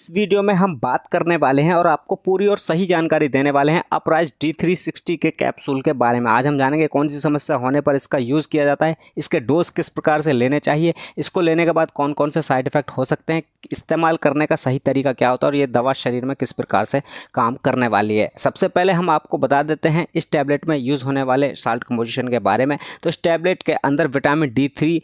इस वीडियो में हम बात करने वाले हैं और आपको पूरी और सही जानकारी देने वाले हैं अपराइज डी थ्री सिक्सटी के कैप्सूल के बारे में आज हम जानेंगे कौन सी समस्या होने पर इसका यूज़ किया जाता है इसके डोज किस प्रकार से लेने चाहिए इसको लेने के बाद कौन कौन से साइड इफेक्ट हो सकते हैं इस्तेमाल करने का सही तरीका क्या होता है और ये दवा शरीर में किस प्रकार से काम करने वाली है सबसे पहले हम आपको बता देते हैं इस टैबलेट में यूज़ होने वाले साल्ट कम्पोजिशन के बारे में तो इस टैबलेट के अंदर vitamin D three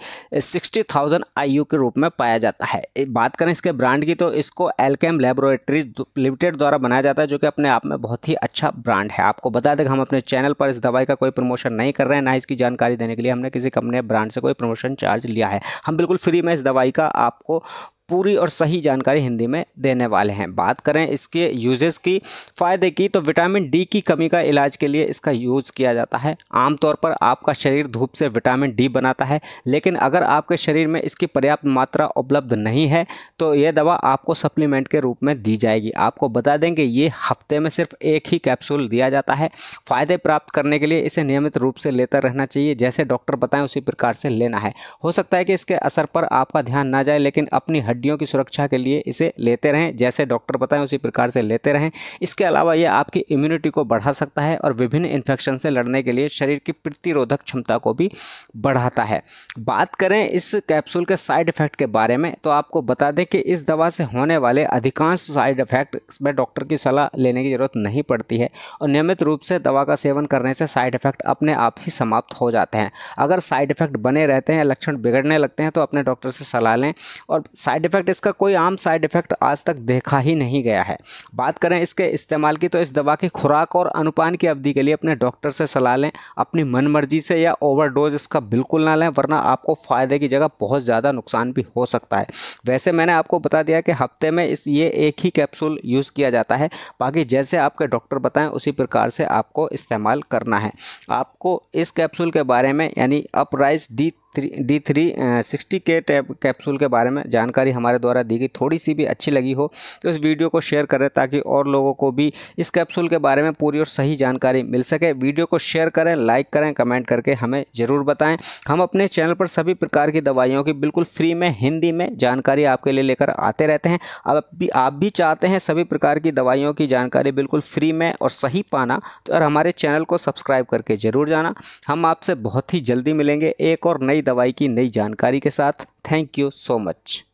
sixty thousand I के रूप में पाया जाता है बात करें इसके ब्रांड की तो इसको एलकेम लेबोरेटरीज लिमिटेड द्वारा बनाया जाता है जो कि अपने आप में बहुत ही अच्छा ब्रांड है आपको बता दें हम अपने चैनल पर इस दवाई का कोई प्रमोशन नहीं कर रहे हैं ना इसकी जानकारी देने के लिए हमने किसी कंपनी ब्रांड से कोई प्रमोशन चार्ज लिया है हम बिल्कुल फ्री में इस दवाई का आपको पूरी और सही जानकारी हिंदी में देने वाले हैं बात करें इसके यूजेस की फ़ायदे की तो विटामिन डी की कमी का इलाज के लिए इसका यूज़ किया जाता है आमतौर पर आपका शरीर धूप से विटामिन डी बनाता है लेकिन अगर आपके शरीर में इसकी पर्याप्त मात्रा उपलब्ध नहीं है तो यह दवा आपको सप्लीमेंट के रूप में दी जाएगी आपको बता दें कि ये हफ्ते में सिर्फ एक ही कैप्सूल दिया जाता है फ़ायदे प्राप्त करने के लिए इसे नियमित रूप से लेता रहना चाहिए जैसे डॉक्टर बताएं उसी प्रकार से लेना है हो सकता है कि इसके असर पर आपका ध्यान ना जाए लेकिन अपनी हड्डियों की सुरक्षा के लिए इसे लेते रहें जैसे डॉक्टर बताएं उसी प्रकार से लेते रहें इसके अलावा यह आपकी इम्यूनिटी को बढ़ा सकता है और विभिन्न इन्फेक्शन से लड़ने के लिए शरीर की प्रतिरोधक क्षमता को भी बढ़ाता है बात करें इस कैप्सूल के साइड इफ़ेक्ट के बारे में तो आपको बता दें कि इस दवा से होने वाले अधिकांश साइड इफ़ेक्ट में डॉक्टर की सलाह लेने की ज़रूरत नहीं पड़ती है और नियमित रूप से दवा का सेवन करने से साइड इफ़ेक्ट अपने आप ही समाप्त हो जाते हैं अगर साइड इफ़ेक्ट बने रहते हैं लक्षण बिगड़ने लगते हैं तो अपने डॉक्टर से सलाह लें और साइड साइड इफ़ेक्ट इसका कोई आम साइड इफ़ेक्ट आज तक देखा ही नहीं गया है बात करें इसके इस्तेमाल की तो इस दवा की खुराक और अनुपान की अवधि के लिए अपने डॉक्टर से सलाह लें अपनी मनमर्जी से या ओवरडोज इसका बिल्कुल ना लें वरना आपको फ़ायदे की जगह बहुत ज़्यादा नुकसान भी हो सकता है वैसे मैंने आपको बता दिया कि हफ्ते में इस ये एक ही कैप्सूल यूज़ किया जाता है बाकी जैसे आपके डॉक्टर बताएं उसी प्रकार से आपको इस्तेमाल करना है आपको इस कैप्सूल के बारे में यानी Uprise D three D three sixty के टैप कैप्सूल के बारे में जानकारी हमारे द्वारा दी गई थोड़ी सी भी अच्छी लगी हो तो इस वीडियो को शेयर करें ताकि और लोगों को भी इस कैप्सूल के बारे में पूरी और सही जानकारी मिल सके वीडियो को शेयर करें लाइक करें कमेंट करके हमें ज़रूर बताएं हम अपने चैनल पर सभी प्रकार की दवाइयों की बिल्कुल फ्री में हिंदी में जानकारी आपके लिए लेकर आते रहते हैं अब भी आप भी चाहते हैं सभी प्रकार की दवाइयों की जानकारी बिल्कुल फ्री में और सही पाना तो हमारे चैनल को सब्सक्राइब करके ज़रूर जाना हम आपसे बहुत ही जल्दी मिलेंगे एक और नई दवाई की नई जानकारी के साथ थैंक यू सो मच